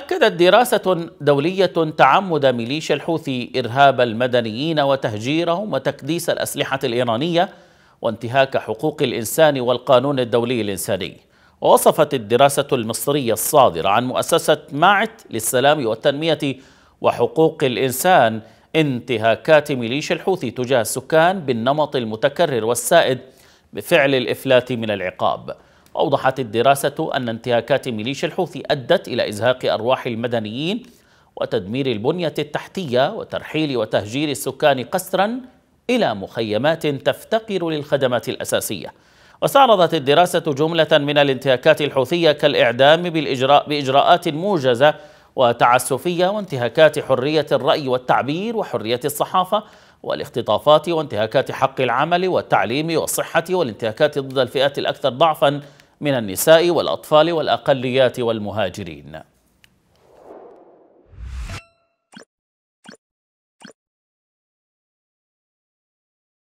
أكدت دراسة دولية تعمد ميليشيا الحوثي إرهاب المدنيين وتهجيرهم وتكديس الأسلحة الإيرانية وانتهاك حقوق الإنسان والقانون الدولي الإنساني ووصفت الدراسة المصرية الصادرة عن مؤسسة ماعت للسلام والتنمية وحقوق الإنسان انتهاكات ميليشيا الحوثي تجاه السكان بالنمط المتكرر والسائد بفعل الإفلات من العقاب أوضحت الدراسة أن انتهاكات ميليشيا الحوثي أدت إلى إزهاق أرواح المدنيين وتدمير البنية التحتية وترحيل وتهجير السكان قسرا إلى مخيمات تفتقر للخدمات الأساسية واستعرضت الدراسة جملة من الانتهاكات الحوثية كالإعدام بالإجراء بإجراءات موجزة وتعسفية وانتهاكات حرية الرأي والتعبير وحرية الصحافة والاختطافات وانتهاكات حق العمل والتعليم والصحة والانتهاكات ضد الفئات الأكثر ضعفاً من النساء والأطفال والأقليات والمهاجرين